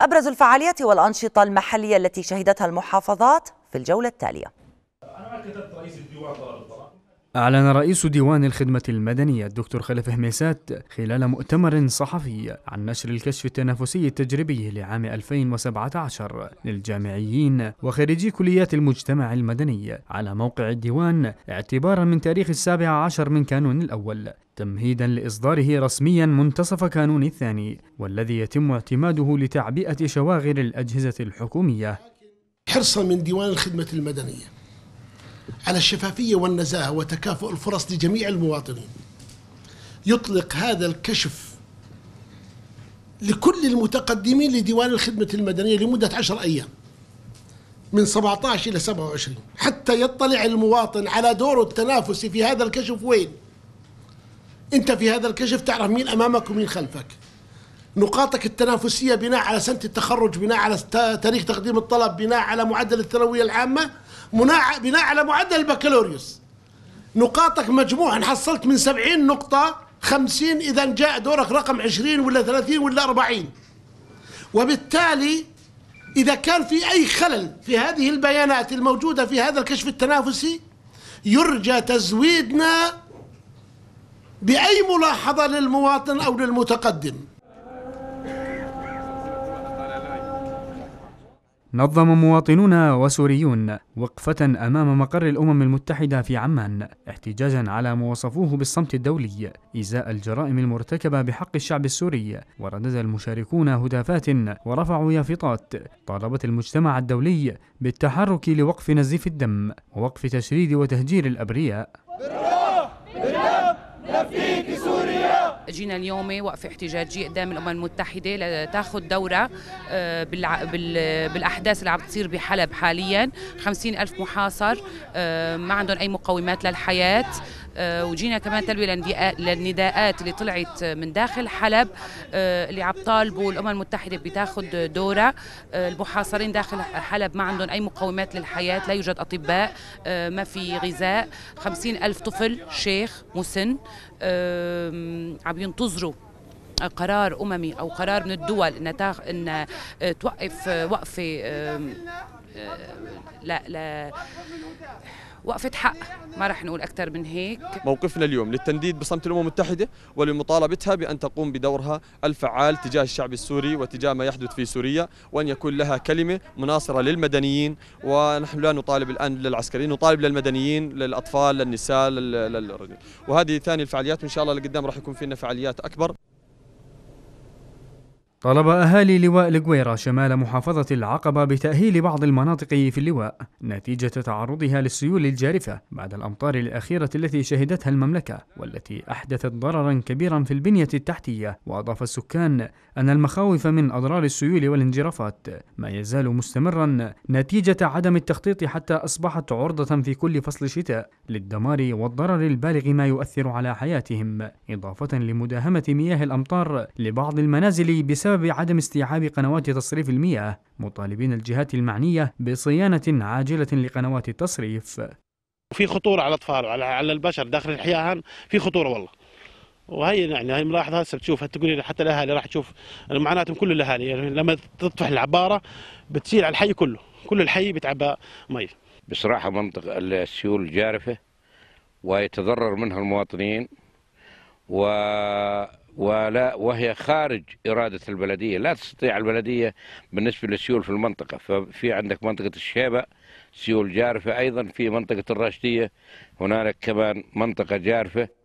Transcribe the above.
أبرز الفعاليات والأنشطة المحلية التي شهدتها المحافظات في الجولة التالية أنا كتبت رئيس الديوان طلب أعلن رئيس ديوان الخدمة المدنية الدكتور خلف هميسات خلال مؤتمر صحفي عن نشر الكشف التنافسي التجريبي لعام 2017 للجامعيين وخريجي كليات المجتمع المدني على موقع الديوان اعتبارا من تاريخ السابع عشر من كانون الأول تمهيدا لإصداره رسميا منتصف كانون الثاني والذي يتم اعتماده لتعبئة شواغر الأجهزة الحكومية حرصا من ديوان الخدمة المدنية على الشفافية والنزاهة وتكافؤ الفرص لجميع المواطنين يطلق هذا الكشف لكل المتقدمين لديوان الخدمة المدنية لمدة عشر أيام من 17 إلى 27 حتى يطلع المواطن على دوره التنافسي في هذا الكشف وين أنت في هذا الكشف تعرف مين أمامك ومين خلفك نقاطك التنافسيه بناء على سنه التخرج بناء على تاريخ تقديم الطلب بناء على معدل الثانويه العامه بناء على معدل البكالوريوس نقاطك مجموع ان حصلت من 70 نقطه 50 اذا جاء دورك رقم 20 ولا 30 ولا 40 وبالتالي اذا كان في اي خلل في هذه البيانات الموجوده في هذا الكشف التنافسي يرجى تزويدنا باي ملاحظه للمواطن او للمتقدم نظم مواطنون وسوريون وقفة أمام مقر الأمم المتحدة في عمان احتجاجا على ما وصفوه بالصمت الدولي إزاء الجرائم المرتكبة بحق الشعب السوري وردد المشاركون هتافات ورفعوا يافطات طالبت المجتمع الدولي بالتحرك لوقف نزيف الدم ووقف تشريد وتهجير الأبرياء جينا اليوم وقفه احتجاجيه قدام الامم المتحده لتاخذ دوره آه، بالاحداث اللي عم تصير بحلب حاليا خمسين الف محاصر آه، ما عندهم اي مقومات للحياه آه، وجينا كمان تلبيه للنداءات اللي طلعت من داخل حلب آه، اللي عم طالبوا الامم المتحده بتاخذ دورها آه، المحاصرين داخل حلب ما عندهم اي مقومات للحياه لا يوجد اطباء ما في غذاء خمسين ألف طفل شيخ مسن عم ينتظروا قرار اممي او قرار من الدول ان ان توقف وقفه لا لا وقفة حق ما رح نقول أكثر من هيك موقفنا اليوم للتنديد بصمت الأمم المتحدة ولمطالبتها بأن تقوم بدورها الفعال تجاه الشعب السوري وتجاه ما يحدث في سوريا وأن يكون لها كلمة مناصرة للمدنيين ونحن لا نطالب الآن للعسكريين نطالب للمدنيين للأطفال للنساء للرجل وهذه ثاني الفعاليات وإن شاء الله لقدام راح يكون فينا فعاليات أكبر طلب أهالي لواء القويرة شمال محافظة العقبة بتأهيل بعض المناطق في اللواء نتيجة تعرضها للسيول الجارفة بعد الأمطار الأخيرة التي شهدتها المملكة والتي أحدثت ضررا كبيرا في البنية التحتية وأضاف السكان أن المخاوف من أضرار السيول والانجرافات ما يزال مستمرا نتيجة عدم التخطيط حتى أصبحت عرضة في كل فصل شتاء للدمار والضرر البالغ ما يؤثر على حياتهم إضافة لمداهمة مياه الأمطار لبعض المنازل بسبب بسبب عدم استيعاب قنوات تصريف المياه مطالبين الجهات المعنية بصيانة عاجلة لقنوات التصريف في خطورة على الأطفال وعلى على البشر داخل الحياة في خطورة والله وهي يعني هي ملاحظه هسه بتشوفها تقول حتى الاهالي راح تشوف معناتهم كل الاهالي يعني لما تطفح العباره بتشيل على الحي كله كل الحي بيتعبى مي بصراحه منطقه السيول جارفه ويتضرر منها المواطنين و ولا وهي خارج إرادة البلدية لا تستطيع البلدية بالنسبة للسيول في المنطقة ففي عندك منطقة الشيبة سيول جارفة أيضا في منطقة الراشدية هنالك كمان منطقة جارفة